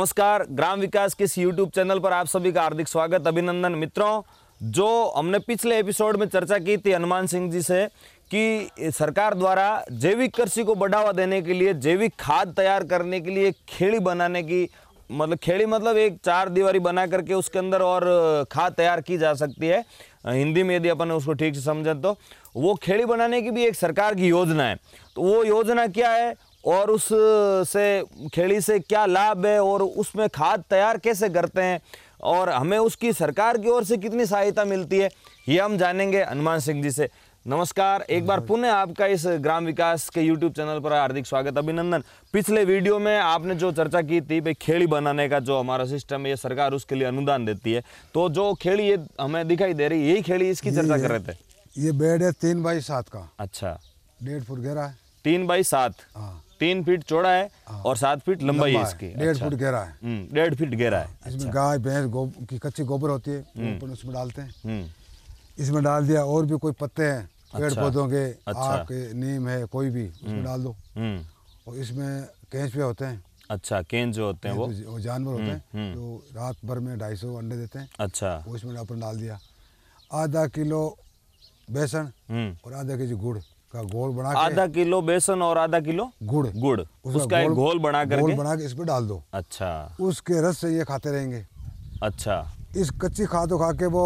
नमस्कार ग्राम विकास के इस यूट्यूब चैनल पर आप सभी का हार्दिक स्वागत अभिनंदन मित्रों जो हमने पिछले एपिसोड में चर्चा की थी हनुमान सिंह जी से कि सरकार द्वारा जैविक कृषि को बढ़ावा देने के लिए जैविक खाद तैयार करने के लिए खेड़ी बनाने की मतलब खेड़ी मतलब एक चार दीवारी बना करके उसके अंदर और खाद तैयार की जा सकती है हिंदी में यदि अपन उसको ठीक से समझें तो वो खेड़ी बनाने की भी एक सरकार की योजना है तो वो योजना क्या है और उससे खेड़ी से क्या लाभ है और उसमें खाद तैयार कैसे करते हैं और हमें उसकी सरकार की ओर से कितनी सहायता मिलती है ये हम जानेंगे हनुमान सिंह जी से नमस्कार एक बार पुनः आपका इस ग्राम विकास के YouTube चैनल पर हार्दिक स्वागत अभिनंदन पिछले वीडियो में आपने जो चर्चा की थी भाई खेड़ी बनाने का जो हमारा सिस्टम है ये सरकार उसके लिए अनुदान देती है तो जो खेड़ी ये हमें दिखाई दे रही यही खेड़ी इसकी चर्चा कर रहे थे ये बेड है तीन बाई सात का अच्छा डेढ़ फुट गहरा है तीन बाई सात हाँ तीन फीट चौड़ा है हाँ। और सात फीट लंबाई है इसकी अच्छा। हम्म, डेढ़ फीट गहरा है डेढ़ फीट गहरा है इसमें अच्छा। गाय भैंस की कच्ची गोबर होती है हम्म। उसमें डालते हैं हम्म। इसमें डाल दिया और भी कोई पत्ते हैं पेड़ अच्छा। पौधों के आपके नीम है कोई भी उसमें डाल दो और इसमें कैंचवे होते हैं अच्छा केन जो होते हैं वो, वो जानवर होते हैं जो रात भर में ढाई सौ अंडे देते हैं अच्छा उसमें अपन डाल दिया आधा किलो बेसन और आधा के जी गुड़ का घोल बना आधा किलो बेसन और आधा किलो गुड़ गुड़ उसका एक घोल बना कर घोल बना के इसमें डाल दो अच्छा उसके रस से ये खाते रहेंगे अच्छा इस कच्ची खाद को खा के वो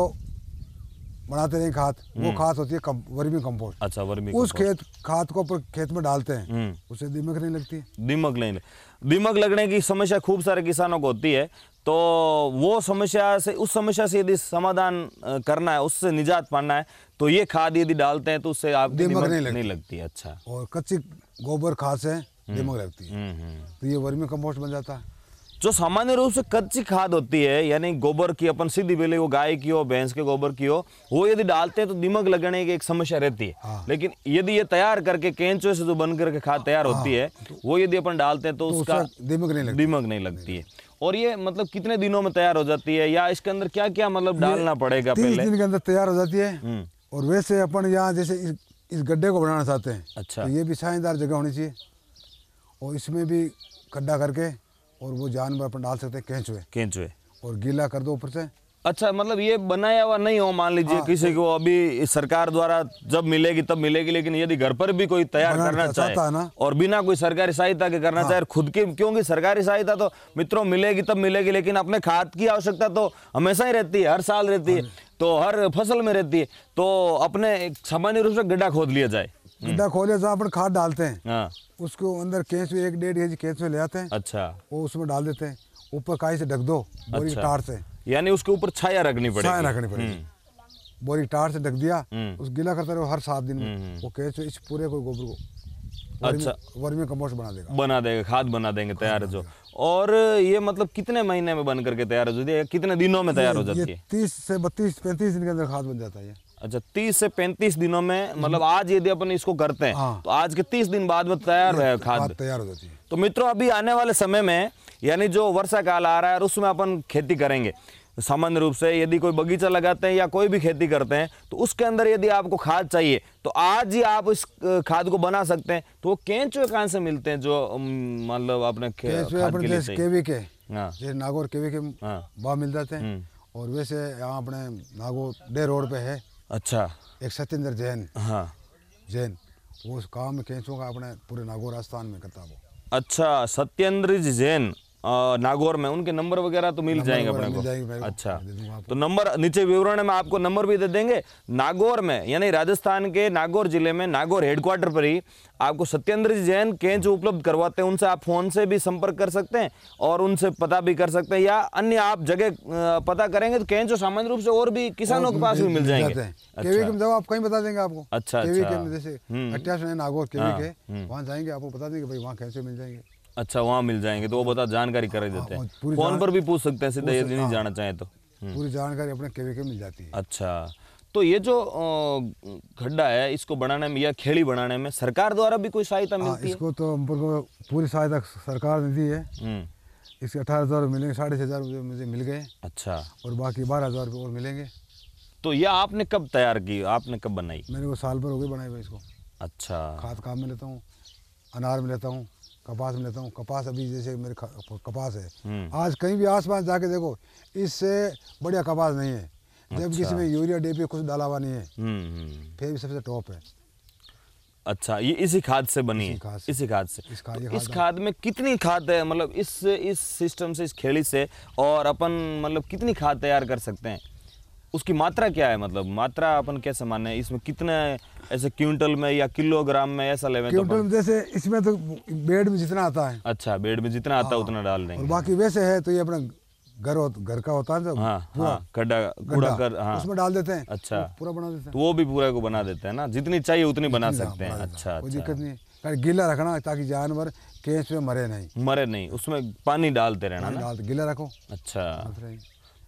बनाते रहेंगे खाद वो हम्म। खाद होती है कम, वर्मी कंपोस्ट अच्छा वर्मी उस खेत खाद को पर खेत में डालते हैं हम्म। उसे दीमक नहीं लगती दीमक नहीं दीमक लगने की समस्या खूब सारे किसानों को होती है तो वो समस्या से उस समस्या से यदि समाधान करना है उससे निजात पाना है तो ये खाद यदि डालते हैं तो उससे आप दिमक नहीं, नहीं लगती है अच्छा और कच्ची गोबर खाद से हम्म, दिमाग लगती है हम्म, हम्म। तो ये वर्मी कम्पोस्ट बन जाता है जो सामान्य रूप से कच्ची खाद होती है यानी गोबर की अपन सीधी बेले वो गाय की हो भैंस के गोबर की हो वो यदि डालते हैं तो दिमाग लगने की एक समस्या रहती है हाँ। लेकिन यदि ये तैयार करके केंचो से जो बन करके खाद तैयार हाँ। होती है वो यदि अपन डालते हैं तो, तो उसका दिमाग नहीं लगती दिमक नहीं लगती है और ये मतलब कितने दिनों में तैयार हो जाती है या इसके अंदर क्या क्या मतलब डालना पड़ेगा पहले दिन के अंदर तैयार हो जाती है और वैसे अपन यहाँ जैसे इस, इस गड्ढे को बनाना चाहते हैं अच्छा तो ये भी छाएदार जगह होनी चाहिए और इसमें भी गड्ढा करके और वो जानवर अपन डाल सकते हैं केंचुए केंचुए और गीला कर दो ऊपर से अच्छा मतलब ये बनाया हुआ नहीं हो मान लीजिए हाँ, किसी को अभी सरकार द्वारा जब मिलेगी तब मिलेगी लेकिन यदि घर पर भी कोई तैयार करना चाहे और बिना कोई सरकारी सहायता के करना हाँ, चाहे खुद की क्योंकि सरकारी सहायता तो मित्रों मिलेगी तब मिलेगी लेकिन अपने खाद की आवश्यकता तो हमेशा ही रहती है हर साल रहती है हाँ। तो हर फसल में रहती है तो अपने सामान्य रूप से गड्ढा खोद लिया जाए गड्ढा खोले तो अपन खाद डालते हैं हाँ। उसको अंदर केस में एक डेढ़ के जी केस में ले आते हैं अच्छा वो उसमें डाल देते हैं ऊपर काई से ढक दो बोरी अच्छा। टार से यानी उसके ऊपर छाया रखनी पड़ेगी छाया रखनी पड़ेगी हम्म। बोरी टार से ढक दिया हम्म। उस गीला करता रहो हर सात दिन में हम्म, वो कैच इस पूरे को गोबर को अच्छा वर्मी बना देगा बना देगा खाद बना देंगे तैयार है जो और ये मतलब कितने महीने में बन करके तैयार हो जाती है कितने दिनों में तैयार हो जाती है तीस से बत्तीस पैंतीस दिन के अंदर खाद बन जाता है अच्छा तीस से पैंतीस दिनों में हम्म। मतलब आज यदि अपन इसको करते हैं हाँ। तो आज के तीस दिन बाद में तैयार है खाद तैयार हो जाती है तो मित्रों अभी आने वाले समय में यानी जो वर्षा काल आ रहा है उसमें अपन खेती करेंगे सामान्य रूप से यदि कोई बगीचा लगाते हैं या कोई भी खेती करते हैं तो उसके अंदर यदि आपको खाद चाहिए तो आज ही आप इस खाद को बना सकते हैं तो वो केंचुए कहाँ से मिलते हैं जो मतलब आपने केवी के हाँ। नागौर केवी के वहाँ मिल जाते हैं हम्म। और वैसे यहाँ अपने नागौर डे रोड पे है अच्छा एक सत्येंद्र जैन हाँ जैन वो काम केंचुओं का अपने पूरे नागौर राजस्थान में करता वो अच्छा सत्येंद्र जैन नागौर में उनके नंबर वगैरह तो मिल जाएंगे अपने को अच्छा तो नंबर नीचे विवरण में आपको नंबर भी दे देंगे नागौर में यानी राजस्थान के नागौर जिले में नागौर हेडक्वार्टर पर ही आपको सत्येंद्र जैन केंच उपलब्ध करवाते हैं उनसे आप फ़ोन से भी संपर्क कर सकते हैं और उनसे पता भी कर सकते हैं या अन्य आप जगह पता करेंगे तो केंच सामान्य रूप से और भी किसानों के पास भी मिल जाएंगे अच्छा। आप कहीं बता देंगे आपको अच्छा, अच्छा। हम्म। नागौर हाँ, के हम्म। वहाँ जाएंगे आपको बता देंगे वहाँ कैसे मिल जाएंगे अच्छा वहाँ मिल जाएंगे तो वो बता जानकारी कर देते हैं हाँ, हाँ, फोन पर भी पूछ सकते हैं सीधा यदि नहीं हाँ। जाना चाहें तो पूरी हम्म। जानकारी अपने केवी के मिल जाती है अच्छा तो ये जो खड्डा है इसको बनाने में या खेड़ी बनाने में सरकार द्वारा भी कोई सहायता मिलती है इसको तो हमको पूरी सहायता सरकार ने दी है हम्म। इसके अठारह हज़ार मिलेंगे साढ़े छः हज़ार मुझे मिल गए अच्छा और बाकी बारह हज़ार और मिलेंगे तो ये आपने कब तैयार की आपने कब बनाई मेरे को साल भर हो गए बनाई इसको अच्छा खाद काम में लेता हूँ अनार में लेता हूँ कपास में लेता हूँ कपास अभी जैसे मेरे कपास है हम्म। आज कहीं भी आसपास जाके देखो इससे बढ़िया कपास नहीं है जबकि अच्छा। इसमें यूरिया डीपी कुछ डाला हुआ नहीं है हम्म, हम्म। फिर भी सबसे टॉप है अच्छा ये इसी खाद से बनी इसी है इसी खाद से इस खाद, तो इस खाद में कितनी खाद है मतलब इस इस सिस्टम से इस खेड़ी से और अपन मतलब कितनी खाद तैयार कर सकते हैं उसकी मात्रा क्या है मतलब मात्रा अपन कैसे माने इसमें कितने ऐसे क्विंटल में या किलोग्राम में ऐसा लेवे तो क्विंटल तो जैसे इसमें तो बेड में जितना आता है अच्छा बेड में जितना आता है हाँ। उतना डाल देंगे और बाकी वैसे है तो ये अपना घर घर का होता है हाँ, हाँ, खड्डा कूड़ा कर हाँ उसमें डाल देते हैं अच्छा पूरा बना देते हैं तो वो भी पूरा को बना देते हैं ना जितनी चाहिए उतनी बना सकते हैं अच्छा कोई अच्छा। दिक्कत नहीं गीला रखना ताकि जानवर केस में मरे नहीं मरे नहीं उसमें पानी डालते रहना ना गीला रखो अच्छा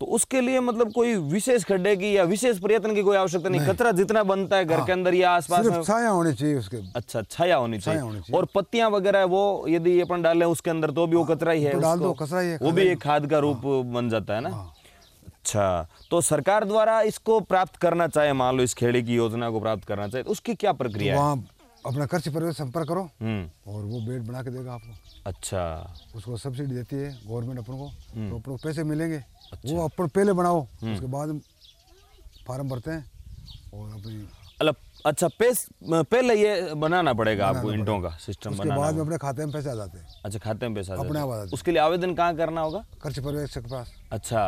तो उसके लिए मतलब कोई विशेष खड्डे की या विशेष प्रयत्न की कोई आवश्यकता नहीं, कचरा जितना बनता है घर के हाँ। अंदर या आसपास छाया होनी चाहिए उसके अच्छा छाया होनी चाहिए और पत्तियां वगैरह वो यदि अपन डालें उसके अंदर तो भी वो हाँ, कचरा ही है तो कचरा ही है वो भी एक खाद का हाँ। रूप बन जाता है ना अच्छा तो सरकार द्वारा इसको प्राप्त करना चाहे मान लो इस खेड़े की योजना को प्राप्त करना चाहे तो उसकी क्या प्रक्रिया है अपना कृषि परिवेश संपर्क करो हम्म। और वो बेड बना के देगा आपको अच्छा उसको सब्सिडी देती है गवर्नमेंट अपन को हम्म। तो अपन को पैसे मिलेंगे अच्छा। वो अपन पहले बनाओ हम्म। उसके बाद फार्म भरते हैं और अपनी अलग अच्छा पेस पहले ये बनाना पड़ेगा आपको इंटों का सिस्टम उसके बाद में अपने खाते में पैसे आ जाते हैं अच्छा खाते में पैसा अपने जाते उसके लिए आवेदन कहाँ करना होगा कृषि परिवेश के पास अच्छा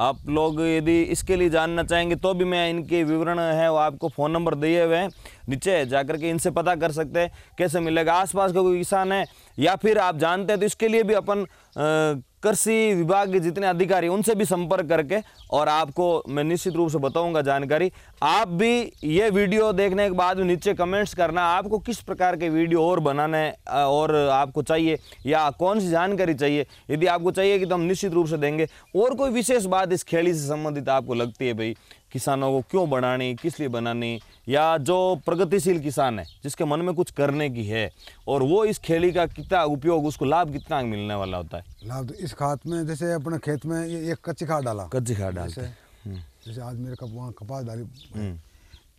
आप लोग यदि इसके लिए जानना चाहेंगे तो भी मैं इनके विवरण है वो आपको फ़ोन नंबर दिए हुए हैं नीचे जाकर के इनसे पता कर सकते हैं कैसे मिलेगा आसपास का कोई किसान है या फिर आप जानते हैं तो इसके लिए भी अपन कृषि विभाग के जितने अधिकारी उनसे भी संपर्क करके और आपको मैं निश्चित रूप से बताऊंगा जानकारी आप भी ये वीडियो देखने के बाद नीचे कमेंट्स करना आपको किस प्रकार के वीडियो और बनाने और आपको चाहिए या कौन सी जानकारी चाहिए यदि आपको चाहिए कि तो हम निश्चित रूप से देंगे और कोई विशेष बात इस खेली से संबंधित आपको लगती है भाई किसानों को क्यों बढ़ानी किस लिए बनानी या जो प्रगतिशील किसान है जिसके मन में कुछ करने की है और वो इस खेली का कितना उपयोग उसको लाभ कितना मिलने वाला होता है लाभ तो इस खाद में जैसे अपने खेत में एक कच्ची खाद डाला कच्ची खाद डाल हम्म। जैसे आज मेरे कप वहाँ कपास डाली हम्म।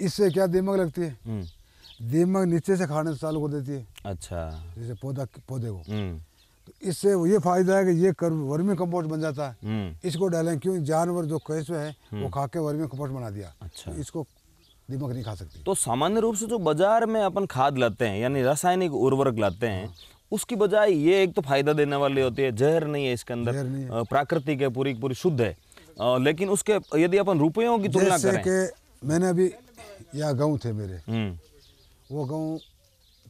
इससे क्या दिमाग लगती है हम्म। दिमाग नीचे से खाने से चालू कर देती है अच्छा जैसे पौधा पौधे को इससे ये फायदा है कि ये कर वर्मी कंपोस्ट बन जाता है हम्म। इसको डालें क्योंकि जानवर जो कैसे है हम्म। वो खा के वर्मी कंपोस्ट बना दिया अच्छा इसको दिमाग नहीं खा सकते तो सामान्य रूप से जो बाजार में अपन खाद लाते हैं यानी रासायनिक उर्वरक लाते हैं उसकी बजाय ये एक तो फायदा देने वाली होती है जहर नहीं है इसके अंदर प्राकृतिक है पूरी पूरी शुद्ध है आ, लेकिन उसके यदि अपन रुपयों की तुलना करें कि मैंने अभी यह गाँव थे मेरे हम्म। वो गाँव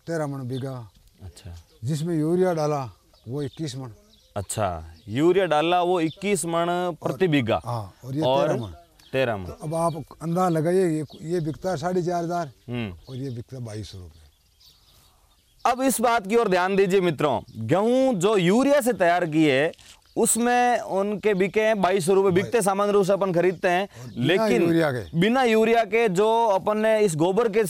तेरह मन बीघा अच्छा जिसमें यूरिया डाला वो इक्कीस मण अच्छा यूरिया डाला वो इक्कीस मण प्रति बीघा हाँ, और, और तेरह मण तो अब आप अंदाज लगाइए ये ये बिकता साढ़े चार हजार हम्म। और ये बिकता बाईस सौ रुपये अब इस बात की ओर ध्यान दीजिए मित्रों गेहूं जो यूरिया से तैयार की है उसमें उनके बिके बाईस रुपए बिकते सामान्य रूप से अपन खरीदते हैं लेकिन यूरिया बिना यूरिया के जो अपन ने इस गोबर के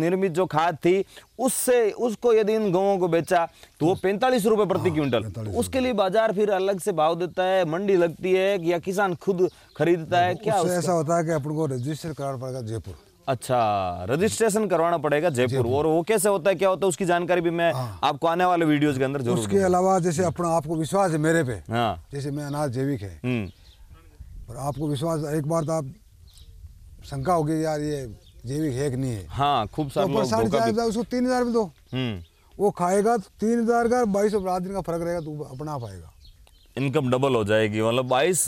निर्मित जो खाद थी उससे उसको यदि इन गौं को बेचा तो वो हाँ। पैंतालीस रुपए प्रति हाँ, क्विंटल उसके लिए बाजार फिर अलग से भाव देता है मंडी लगती है या किसान खुद खरीदता हाँ, है क्या ऐसा होता है कि अपन को रजिस्टर कराना पड़ेगा जयपुर अच्छा रजिस्ट्रेशन करवाना पड़ेगा जयपुर और वो कैसे होता है क्या होता है उसकी जानकारी भी मैं हाँ। आपको आने वाले वीडियोस के अंदर जरूर उसके अलावा जैसे अपना आपको विश्वास है मेरे पे हाँ। जैसे मैं अनाज जैविक है हम्म। पर आपको विश्वास एक बार तो आप शंका होगी यार ये जैविक है कि नहीं है हाँ खूब तो उसको तीन हजार में दो हम्म। वो खाएगा तो तीन हजार का बाईस दिन का फर्क रहेगा तो अपना पाएगा इनकम डबल हो जाएगी मतलब बाईस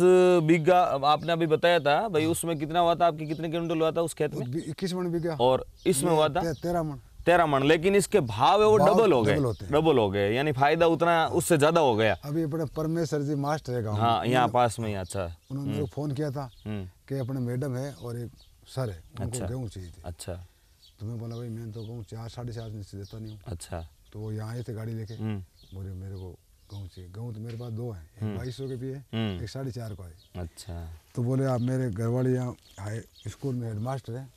बीघा आपने अभी बताया था भाई हाँ। उसमें कितना हुआ था आपकी कितने क्विंटल हुआ था उस खेत में इक्कीस मन बीघा और इसमें हुआ था तेरह मन तेरह मन लेकिन इसके भाव है वो डबल हो गए डबल हो गए यानी फायदा उतना उससे ज्यादा हो गया अभी अपने परमेश्वर जी मास्टर है गाँव हाँ यहाँ पास में ही अच्छा उन्होंने हम्म। फोन किया था हम्म। कि अपने मैडम है और एक सर है अच्छा गेहूँ चाहिए अच्छा तो मैं बोला भाई मैंने तो गेहूँ चार साढ़े चार दिन से देता नहीं हूँ अच्छा तो वो यहाँ आए थे गाड़ी लेके हम्म। बोले मेरे को गेहूँ चाहिए गेहूँ तो मेरे पास दो है एक हम्म। बाईस सौ के भी है हम्म। एक साढ़े चार का है अच्छा तो बोले आप मेरे घर वाले यहाँ हाई स्कूल में हेड मास्टर हैं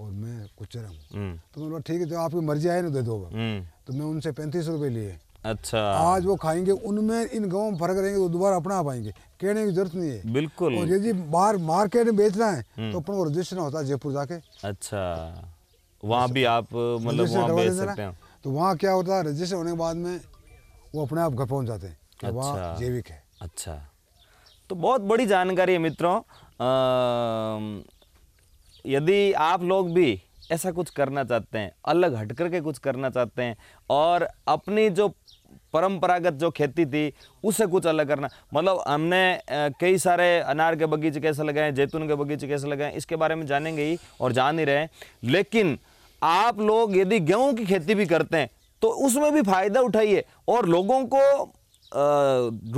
और मैं कुचरा हूँ हम्म। तो मैंने ठीक है जो आपकी मर्जी आए ना दे दो तो मैं उनसे पैंतीस रुपए लिए अच्छा आज वो खाएंगे उनमें इन गाँव में फर्क रहेंगे तो दोबारा अपना पाएंगे कहने की जरूरत नहीं है बिल्कुल और यदि बाहर मार्केट में बेचना है तो अपन को रजिस्टर होता है जयपुर जाके अच्छा वहाँ भी आप मतलब वहाँ बेच सकते हैं तो वहाँ क्या होता है रजिस्टर होने के बाद में वो अपने आप घर पहुंच जाते हैं अच्छा। जैविक है अच्छा तो बहुत बड़ी जानकारी है मित्रों यदि आप लोग भी ऐसा कुछ करना चाहते हैं अलग हटकर के कुछ करना चाहते हैं और अपनी जो परंपरागत जो खेती थी उसे कुछ अलग करना मतलब हमने कई सारे अनार के बगीचे कैसे लगाए जैतून के बगीचे कैसे लगाए इसके बारे में जानेंगे ही और जान ही रहे लेकिन आप लोग यदि गेहूं की खेती भी करते हैं तो उसमें भी फ़ायदा उठाइए और लोगों को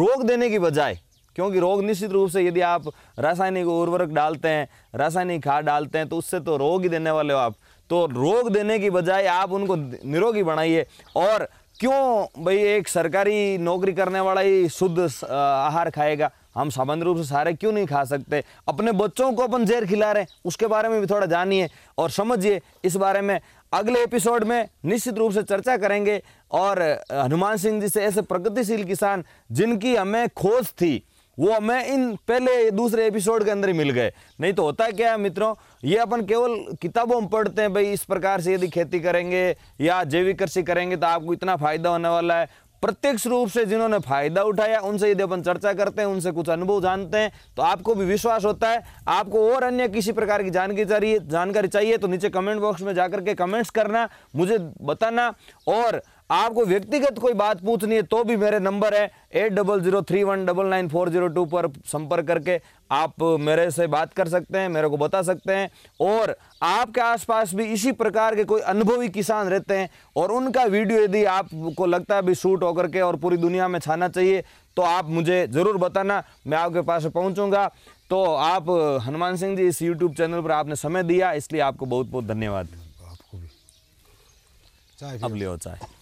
रोग देने की बजाय क्योंकि रोग निश्चित रूप से यदि आप रासायनिक उर्वरक डालते हैं रासायनिक खाद डालते हैं तो उससे तो रोग ही देने वाले हो आप तो रोग देने की बजाय आप उनको निरोगी बनाइए और क्यों भाई एक सरकारी नौकरी करने वाला ही शुद्ध आहार खाएगा हम सामान्य रूप से सारे क्यों नहीं खा सकते अपने बच्चों को अपन जहर खिला रहे हैं उसके बारे में भी थोड़ा जानिए और समझिए इस बारे में अगले एपिसोड में निश्चित रूप से चर्चा करेंगे और हनुमान सिंह जी से ऐसे प्रगतिशील किसान जिनकी हमें खोज थी वो हमें इन पहले दूसरे एपिसोड के अंदर ही मिल गए नहीं तो होता क्या है मित्रों ये अपन केवल किताबों में पढ़ते हैं भाई इस प्रकार से यदि खेती करेंगे या जैविक कृषि करेंगे तो आपको इतना फायदा होने वाला है प्रत्यक्ष रूप से जिन्होंने फायदा उठाया उनसे यदि अपन चर्चा करते हैं उनसे कुछ अनुभव जानते हैं तो आपको भी विश्वास होता है आपको और अन्य किसी प्रकार की जानकारी चाहिए जानकारी चाहिए तो नीचे कमेंट बॉक्स में जाकर के कमेंट्स करना मुझे बताना और आपको व्यक्तिगत कोई बात पूछनी है तो भी मेरे नंबर है eight double zero three one double nine four zero two पर संपर्क करके आप मेरे से बात कर सकते हैं मेरे को बता सकते हैं और आपके आसपास भी इसी प्रकार के कोई अनुभवी किसान रहते हैं और उनका वीडियो यदि आपको लगता है भी शूट होकर के और पूरी दुनिया में छाना चाहिए तो आप मुझे ज़रूर बताना मैं आपके पास पहुँचूँगा तो आप हनुमान सिंह जी इस यूट्यूब चैनल पर आपने समय दिया इसलिए आपको बहुत बहुत धन्यवाद आपको भी चाय अब ले चाय